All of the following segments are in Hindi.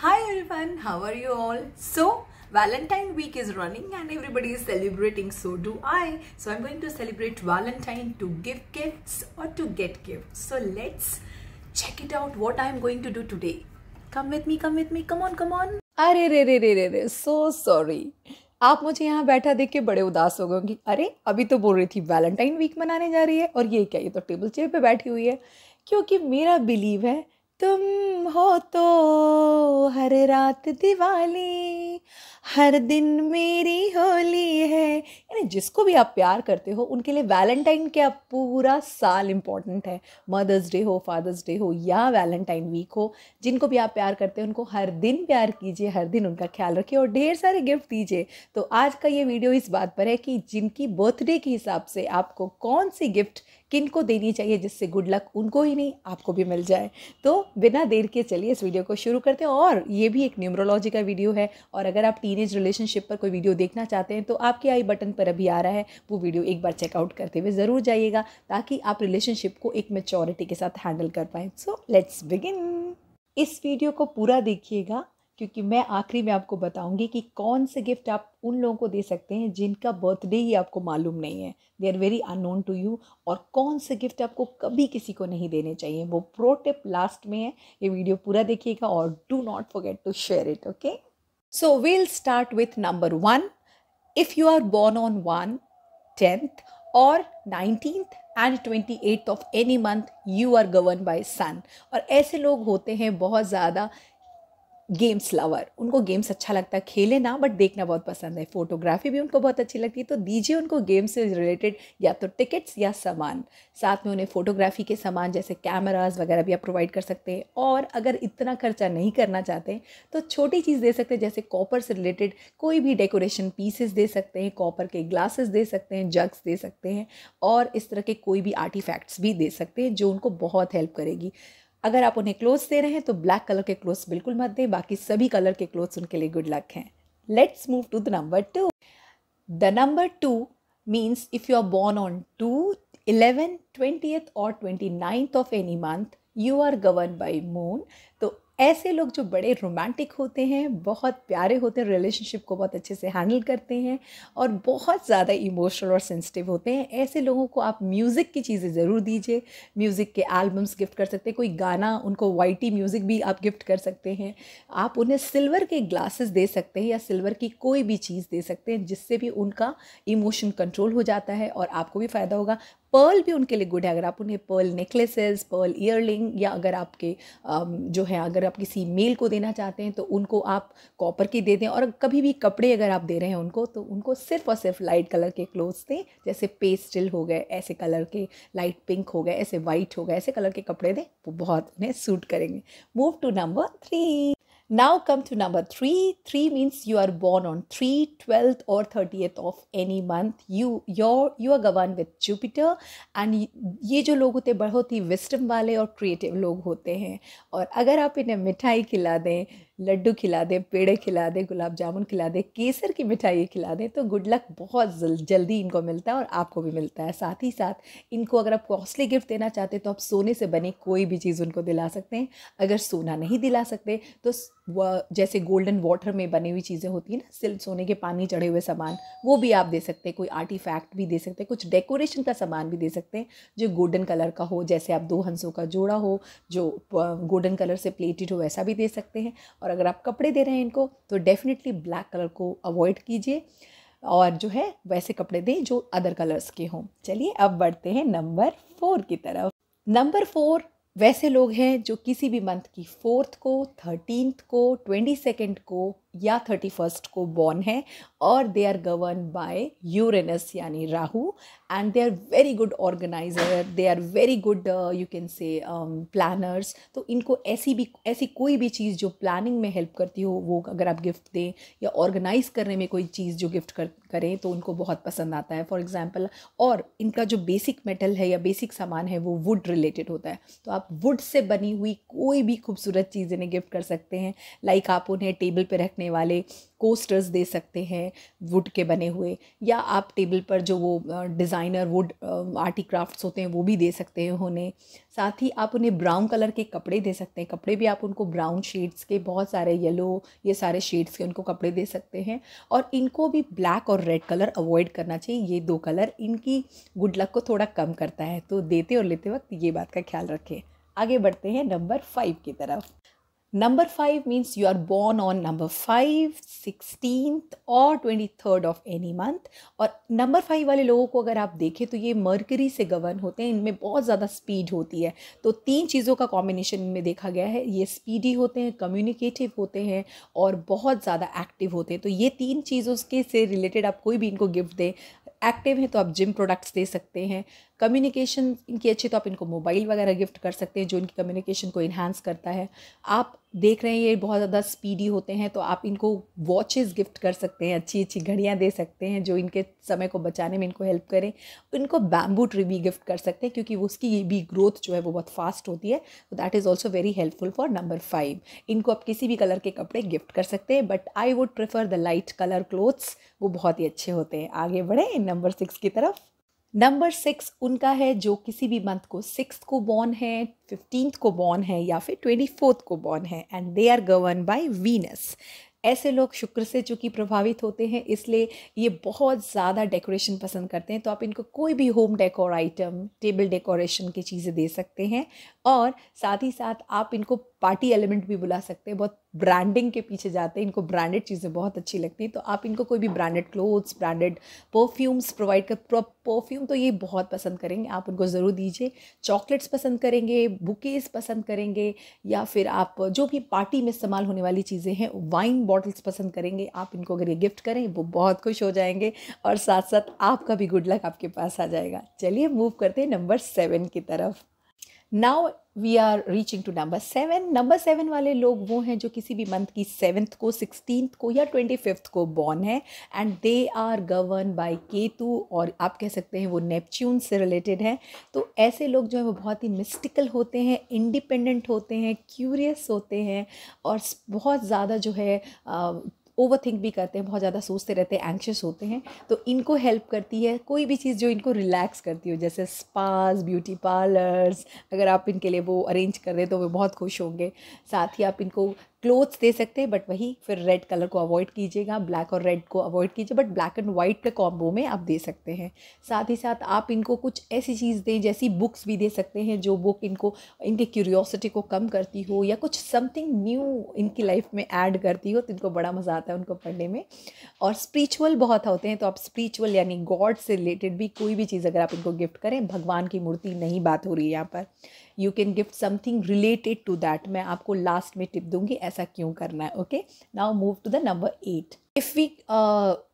Hi everyone, how are you all? So, Valentine week is running and everybody is celebrating, so do I. So, I'm going to celebrate Valentine to give gifts or to get gifts. So, let's check it out what I'm going to do today. Come with me, come with me, come on, come on. अरे रे रे रे रे रे सो सॉरी आप मुझे यहाँ बैठा देख के बड़े उदास हो गए कि अरे अभी तो बोल रही थी वैलेंटाइन वीक मनाने जा रही है और ये क्या ये तो टेबल चेयर पे बैठी हुई है क्योंकि मेरा बिलीव है तुम हो तो हर रात दिवाली हर दिन मेरी होली है यानी जिसको भी आप प्यार करते हो उनके लिए वैलेंटाइन क्या पूरा साल इम्पॉर्टेंट है मदर्स डे हो फादर्स डे हो या वैलेंटाइन वीक हो जिनको भी आप प्यार करते हो उनको हर दिन प्यार कीजिए हर दिन उनका ख्याल रखिए और ढेर सारे गिफ्ट दीजिए तो आज का ये वीडियो इस बात पर है कि जिनकी बर्थडे के हिसाब से आपको कौन सी गिफ्ट किन को देनी चाहिए जिससे गुड लक उनको ही नहीं आपको भी मिल जाए तो बिना देर के चलिए इस वीडियो को शुरू करते हैं और ये भी एक न्यूमरोलॉजी का वीडियो है और अगर आप टीनेज रिलेशनशिप पर कोई वीडियो देखना चाहते हैं तो आपके आई बटन पर अभी आ रहा है वो वीडियो एक बार चेकआउट करते हुए ज़रूर जाइएगा ताकि आप रिलेशनशिप को एक मेचोरिटी के साथ हैंडल कर पाएँ सो लेट्स बिगिन इस वीडियो को पूरा देखिएगा क्योंकि मैं आखिरी में आपको बताऊंगी कि कौन से गिफ्ट आप उन लोगों को दे सकते हैं जिनका बर्थडे ही आपको मालूम नहीं है they are very unknown to you और कौन से गिफ्ट आपको कभी किसी को नहीं देने चाहिए वो प्रो टिप लास्ट में है ये वीडियो पूरा देखिएगा और do not forget to share it okay so we'll start with number one if you are born on one tenth और nineteenth and twenty eighth of any month you are govern by sun और ऐसे लोग होते हैं बहुत ज़्यादा गेम्स लवर उनको गेम्स अच्छा लगता है खेले ना बट देखना बहुत पसंद है फोटोग्राफी भी उनको बहुत अच्छी लगती है तो दीजिए उनको गेम्स से रिलेटेड या तो टिकट्स या सामान साथ में उन्हें फ़ोटोग्राफी के सामान जैसे कैमराज वगैरह भी आप प्रोवाइड कर सकते हैं और अगर इतना खर्चा नहीं करना चाहते तो छोटी चीज़ दे सकते हैं जैसे कॉपर से रिलेटेड कोई भी डेकोरेशन पीसेस दे सकते हैं कॉपर के ग्लासेस दे सकते हैं जग्स दे सकते हैं और इस तरह के कोई भी आर्टिफैक्ट्स भी दे सकते हैं जो उनको बहुत हेल्प करेगी अगर आप उन्हें क्लोथ्स दे रहे हैं तो ब्लैक कलर के क्लोथ्स बिल्कुल मत दें बाकी सभी कलर के क्लोथ्स उनके लिए गुड लक हैं let's move to the number two the number two means if you are born on two eleven twenty और twenty of any month you are govern by moon तो ऐसे लोग जो बड़े रोमांटिक होते हैं बहुत प्यारे होते हैं रिलेशनशिप को बहुत अच्छे से हैंडल करते हैं और बहुत ज़्यादा इमोशनल और सेंसिटिव होते हैं ऐसे लोगों को आप म्यूज़िक की चीज़ें ज़रूर दीजिए म्यूज़िक के एल्बम्स गिफ्ट कर सकते हैं कोई गाना उनको वाइटी म्यूज़िक भी आप गिफ्ट कर सकते हैं आप उन्हें सिल्वर के ग्लासेस दे सकते हैं या सिल्वर की कोई भी चीज़ दे सकते हैं जिससे भी उनका इमोशन कंट्रोल हो जाता है और आपको भी फ़ायदा होगा पर्ल भी उनके लिए गुड है अगर आप उन्हें पर्ल नेकलेसेस पर्ल ईयरलिंग या अगर आपके um, जो है अगर आप किसी मेल को देना चाहते हैं तो उनको आप कॉपर की दे दें और कभी भी कपड़े अगर आप दे रहे हैं उनको तो उनको सिर्फ और सिर्फ लाइट कलर के क्लोथ्स दें जैसे पेस्टल हो गए ऐसे कलर के लाइट पिंक हो गए ऐसे वाइट हो गए ऐसे कलर के कपड़े दें वो बहुत उन्हें सूट करेंगे move to number three Now come to number three. Three means you are born on 3, 12th or 30th of any month. You your you are governed with Jupiter and ये जो लोग होते हैं बहुत ही विस्टम वाले और क्रिएटिव लोग होते हैं और अगर आप इन्हें मिठाई खिला दें लड्डू खिला दें पेड़े खिला दें गुलाब जामुन खिला दें केसर की मिठाई खिला दें तो गुड लक बहुत जल्दी इनको मिलता है और आपको भी मिलता है साथ ही साथ इनको अगर आप कॉस्टली गिफ्ट देना चाहते हैं तो आप सोने से बने कोई भी चीज़ उनको दिला सकते हैं अगर सोना नहीं दिला सकते तो वह जैसे गोल्डन वाटर में बनी हुई चीज़ें होती हैं ना सिल्क सोने के पानी चढ़े हुए सामान वो भी आप दे सकते हैं कोई आर्टिफैक्ट भी दे सकते हैं कुछ डेकोरेशन का सामान भी दे सकते हैं जो गोल्डन कलर का हो जैसे आप दो हंसों का जोड़ा हो जो गोल्डन कलर से प्लेटेड हो वैसा भी दे सकते हैं और अगर आप कपड़े दे रहे हैं इनको तो डेफिनेटली ब्लैक कलर को अवॉइड कीजिए और जो है वैसे कपड़े दें जो अदर कलर्स के हों चलिए अब बढ़ते हैं नंबर फोर की तरफ नंबर फोर वैसे लोग हैं जो किसी भी मंथ की फोर्थ को थर्टीनथ को ट्वेंटी सेकेंड को या थर्टी फर्स्ट को बॉर्न है और they are govern by Uranus यानी Rahu and they are very good organiser they are very good you can say planners तो इनको ऐसी भी ऐसी कोई भी चीज़ जो प्लानिंग में हेल्प करती हो वो अगर आप गिफ्ट दें या ऑर्गेनाइज करने में कोई चीज़ जो गिफ्ट कर करें तो उनको बहुत पसंद आता है फॉर एग्ज़ाम्पल और इनका जो बेसिक मेटल है या बेसिक सामान है वो वुड रिलेटेड होता है तो आप वुड से बनी हुई कोई भी खूबसूरत चीज़ इन्हें गिफ्ट कर सकते हैं लाइक like आप उन्हें टेबल पर रख ढकने वाले कोस्टर्स दे सकते हैं वुड के बने हुए या आप टेबल पर जो वो डिज़ाइनर वुड आर्टी क्राफ्ट्स होते हैं वो भी दे सकते हैं उन्हें साथ ही आप उन्हें ब्राउन कलर के कपड़े दे सकते हैं कपड़े भी आप उनको ब्राउन शेड्स के बहुत सारे येलो ये सारे शेड्स के उनको कपड़े दे सकते हैं और इनको भी ब्लैक और रेड कलर अवॉइड करना चाहिए ये दो कलर इनकी गुड लक को थोड़ा कम करता है तो देते और लेते वक्त ये बात का ख्याल रखें आगे बढ़ते हैं नंबर फाइव की तरफ Number 5 means you are born on number 5, 16th और 23rd ऑफ एनी मंथ और नंबर 5 वाले लोगों को अगर आप देखें तो ये मर्करी से गवर्न होते हैं इनमें बहुत ज़्यादा स्पीड होती है तो तीन चीज़ों का कॉम्बिनेशन इनमें देखा गया है ये स्पीडी होते हैं कम्युनिकेटिव होते हैं और बहुत ज़्यादा एक्टिव होते हैं तो ये तीन चीज़ों के से रिलेटेड आप कोई भी इनको गिफ्ट दें एक्टिव हैं तो आप जिम प्रोडक्ट्स दे सकते हैं कम्युनिकेशन इनकी अच्छी तो आप इनको मोबाइल वगैरह गिफ्ट कर सकते हैं जो इनकी कम्युनिकेशन को इन्हांस करता है आप देख रहे हैं ये बहुत ज़्यादा स्पीडी होते हैं तो आप इनको वॉचेस गिफ्ट कर सकते हैं अच्छी अच्छी घड़ियाँ दे सकते हैं जो इनके समय को बचाने में इनको हेल्प करें इनको बैम्बू ट्री भी गिफ्ट कर सकते हैं क्योंकि उसकी भी ग्रोथ जो है वो बहुत फास्ट होती है तो that is also very helpful for number five इनको आप किसी भी कलर के कपड़े गिफ्ट कर सकते हैं but I would prefer the light colour clothes वो बहुत ही अच्छे होते हैं आगे बढ़ें नंबर सिक्स की तरफ नंबर सिक्स उनका है जो किसी भी मंथ को सिक्स को बॉर्न है फिफ्टींथ को बॉर्न है या फिर ट्वेंटी फोर्थ को बॉर्न है and they are govern by Venus ऐसे लोग शुक्र से चूँकि प्रभावित होते हैं इसलिए ये बहुत ज़्यादा डेकोरेशन पसंद करते हैं तो आप इनको कोई भी home decor item table decoration की चीज़ें दे सकते हैं और साथ ही साथ आप इनको पार्टी एलिमेंट भी बुला सकते हैं बहुत ब्रांडिंग के पीछे जाते हैं इनको ब्रांडेड चीज़ें बहुत अच्छी लगती हैं तो आप इनको कोई भी branded clothes branded perfumes provide कर परफ्यूम तो ये बहुत पसंद करेंगे आप उनको ज़रूर दीजिए चॉकलेट्स पसंद करेंगे बुकेस पसंद करेंगे या फिर आप जो भी पार्टी में इस्तेमाल होने वाली चीज़ें हैं वाइन बॉटल्स पसंद करेंगे आप इनको अगर ये गिफ्ट करें वो बहुत खुश हो जाएंगे और साथ साथ आपका भी गुड लक आपके पास आ जाएगा चलिए मूव करते हैं नंबर सेवन की तरफ now we are reaching to number seven number seven वाले लोग वो हैं जो किसी भी मंथ की सेवन्थ को सिक्सटीन को या ट्वेंटी फिफ्थ को बॉर्न है and they are govern by Ketu और आप कह सकते हैं वो नेपच्यून से रिलेटेड हैं तो ऐसे लोग जो है वो बहुत ही मिस्टिकल होते हैं इंडिपेंडेंट होते हैं क्यूरियस होते हैं और बहुत ज़्यादा जो है ओवर थिंक भी करते हैं बहुत ज़्यादा सोचते रहते हैं एंक्शस होते हैं तो इनको हेल्प करती है कोई भी चीज़ जो इनको रिलैक्स करती हो जैसे स्पाज ब्यूटी पार्लर्स अगर आप इनके लिए वो अरेंज कर रहे तो वे बहुत खुश होंगे साथ ही आप इनको क्लोथ्स दे सकते हैं बट वही फिर रेड कलर को अवॉइड कीजिएगा ब्लैक और रेड को अवॉइड कीजिए बट ब्लैक एंड वाइट के कॉम्बो में आप दे सकते हैं साथ ही साथ आप इनको कुछ ऐसी चीज़ दें जैसी बुक्स भी दे सकते हैं जो बुक इनको इनके क्यूरियोसिटी को कम करती हो या कुछ समथिंग न्यू इनकी लाइफ में ऐड करती हो तो इनको बड़ा मज़ा आता है उनको पढ़ने में और स्परिचुअल बहुत होते हैं तो आप स्परिचुअल यानी गॉड से रिलेटेड भी कोई भी चीज़ अगर आप इनको गिफ्ट करें भगवान की मूर्ति नहीं बात हो रही है यहाँ पर you can gift something related to that मैं आपको लास्ट में टिप दूंगी ऐसा क्यों करना है okay now move to the number eight if we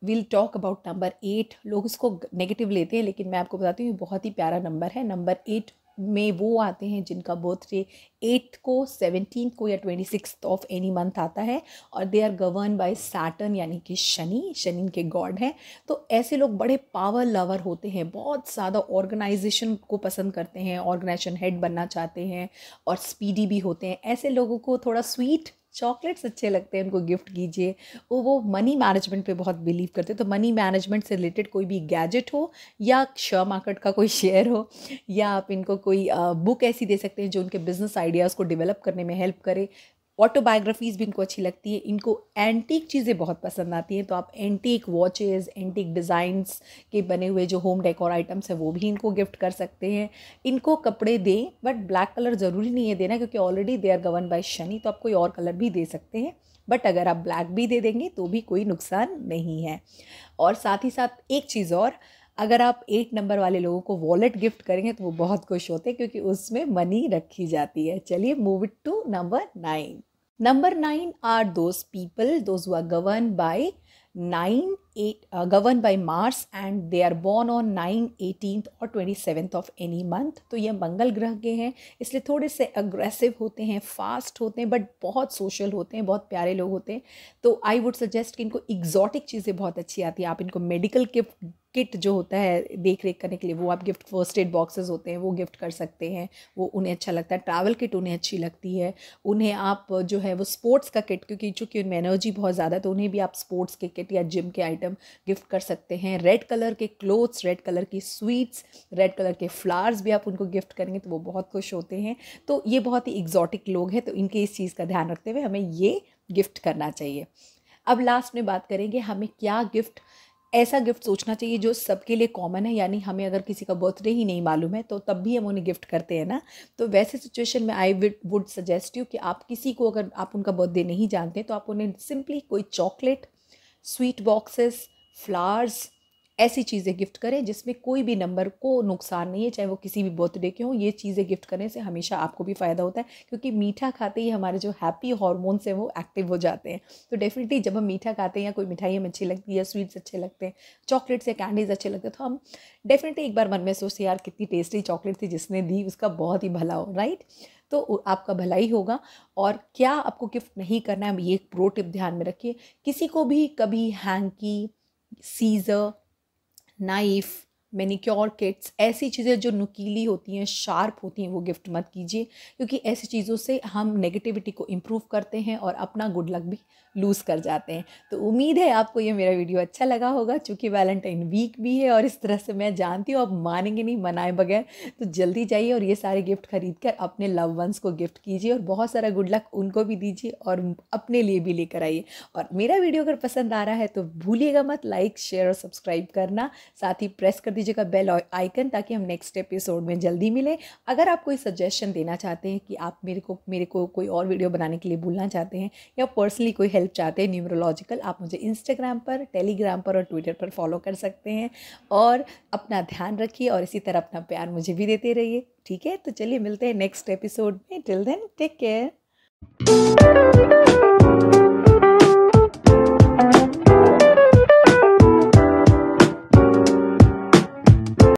will talk about number eight लोग इसको नेगेटिव लेते हैं लेकिन मैं आपको बताती हूँ बहुत ही प्यारा नंबर है नंबर एट में वो आते हैं जिनका बर्थडे एट्थ को सेवनटीन को या twenty six of any month आता है और they are govern by Saturn यानी कि शनि शनि के गॉड हैं तो ऐसे लोग बड़े पावर लवर होते हैं बहुत ज़्यादा ऑर्गेनाइजेशन को पसंद करते हैं ऑर्गेनाइजेशन हेड बनना चाहते हैं और स्पीडी भी होते हैं ऐसे लोगों को थोड़ा स्वीट चॉकलेट्स अच्छे लगते हैं उनको गिफ्ट कीजिए वो वो मनी मैनेजमेंट पे बहुत बिलीव करते हैं तो मनी मैनेजमेंट से रिलेटेड कोई भी गैजेट हो या शेयर मार्केट का कोई शेयर हो या आप इनको कोई बुक ऐसी दे सकते हैं जो उनके बिज़नेस आइडियाज़ को डेवलप करने में हेल्प करे ऑटोबायोग्राफीज़ भी इनको अच्छी लगती है इनको एंटीक चीज़ें बहुत पसंद आती हैं तो आप एंटीक वॉचेस एंटीक डिज़ाइंस के बने हुए जो होम डेकोर आइटम्स हैं वो भी इनको गिफ्ट कर सकते हैं इनको कपड़े दें बट ब्लैक कलर ज़रूरी नहीं है देना क्योंकि already they are govern by Shani तो आप कोई और कलर भी दे सकते हैं बट अगर आप ब्लैक भी दे देंगे तो भी कोई नुकसान नहीं है और साथ ही साथ एक चीज़ और अगर आप एक नंबर वाले लोगों को वॉलेट गिफ्ट करेंगे तो वो बहुत खुश होते हैं क्योंकि उसमें मनी रखी जाती है चलिए move it to number nine number nine are those people those are govern by nine eight govern by Mars and they are born on nine eighteen और twenty seventh of any month तो ये मंगल ग्रह के हैं इसलिए थोड़े से अग्रेसिव होते हैं फास्ट होते हैं बट बहुत सोशल होते हैं बहुत प्यारे लोग होते हैं तो आई वुड सजेस्ट कि इनको एग्जॉटिक चीज़ें बहुत अच्छी आती है आप इनको मेडिकल गिफ्ट किट जो होता है देख रेख करने के लिए वो आप गिफ्ट फर्स्ट एड बॉक्सेस होते हैं वो गिफ्ट कर सकते हैं वो उन्हें अच्छा लगता है ट्रैवल किट उन्हें अच्छी लगती है उन्हें आप जो है वो स्पोर्ट्स का किट क्योंकि चूँकि उनमें एनर्जी बहुत ज़्यादा तो उन्हें भी आप स्पोर्ट्स के किट या जिम के आइटम गिफ्ट कर सकते हैं रेड कलर के क्लोथ्स रेड कलर की स्वीट्स रेड कलर के फ्लावर्स भी आप उनको गिफ्ट करेंगे तो वो बहुत खुश होते हैं तो ये बहुत ही एग्जॉटिक लोग हैं तो इनके इस चीज़ का ध्यान रखते हुए हमें ये गिफ्ट करना चाहिए अब लास्ट में बात करेंगे हमें क्या गिफ्ट ऐसा गिफ्ट सोचना चाहिए जो सबके लिए कॉमन है यानी हमें अगर किसी का बर्थडे ही नहीं मालूम है तो तब भी हम उन्हें गिफ्ट करते हैं ना तो वैसे सिचुएशन में I would would suggest you कि आप किसी को अगर आप उनका बर्थडे नहीं जानते तो आप उन्हें सिंपली कोई चॉकलेट स्वीट बॉक्सेस फ्लावर्स ऐसी चीज़ें गिफ्ट करें जिसमें कोई भी नंबर को नुकसान नहीं है चाहे वो किसी भी बर्थडे के हों ये चीज़ें गिफ्ट करने से हमेशा आपको भी फ़ायदा होता है क्योंकि मीठा खाते ही हमारे जो हैप्पी हॉर्मोन्स हैं वो एक्टिव हो जाते हैं तो डेफिनेटली जब हम मीठा खाते हैं या कोई मिठाई हमें अच्छी लगती है स्वीट्स अच्छे लगते हैं चॉकलेट्स या कैंडीज़ अच्छे लगते हैं तो हम डेफिनेटली एक बार मन में सोचते यार कितनी टेस्टी चॉकलेट थी जिसने दी उसका बहुत ही भला हो राइट तो आपका भला ही होगा और क्या आपको गिफ्ट नहीं करना है ये एक प्रो टिप ध्यान में रखिए किसी को भी कभी hanky scissor knife manicure kits ऐसी चीज़ें जो नुकीली होती हैं शार्प होती हैं वो गिफ्ट मत कीजिए क्योंकि ऐसी चीज़ों से हम नेगेटिविटी को इम्प्रूव करते हैं और अपना गुड लक भी लूज़ कर जाते हैं तो उम्मीद है आपको ये मेरा वीडियो अच्छा लगा होगा चूँकि वैलेंटाइन वीक भी है और इस तरह से मैं जानती हूँ आप मानेंगे नहीं मनाए बगैर तो जल्दी जाइए और ये सारे गिफ्ट खरीद कर अपने लव वंस को गिफ्ट कीजिए और बहुत सारा गुड लक उनको भी दीजिए और अपने लिए भी लेकर आइए और मेरा वीडियो अगर पसंद आ रहा है तो भूलिएगा मत लाइक शेयर और सब्सक्राइब करना साथ ही प्रेस कर दीजिए दीजिएगा बेल आइकन ताकि हम नेक्स्ट एपिसोड में जल्दी मिले अगर आप कोई सजेशन देना चाहते हैं कि आप मेरे को मेरे को कोई और वीडियो बनाने के लिए बोलना चाहते हैं या पर्सनली कोई हेल्प चाहते हैं न्यूमरोलॉजिकल आप मुझे इंस्टाग्राम पर टेलीग्राम पर और ट्विटर पर फॉलो कर सकते हैं और अपना ध्यान रखिए और इसी तरह अपना प्यार मुझे भी देते रहिए ठीक है तो चलिए मिलते हैं नेक्स्ट एपिसोड में टिल देन टेक केयर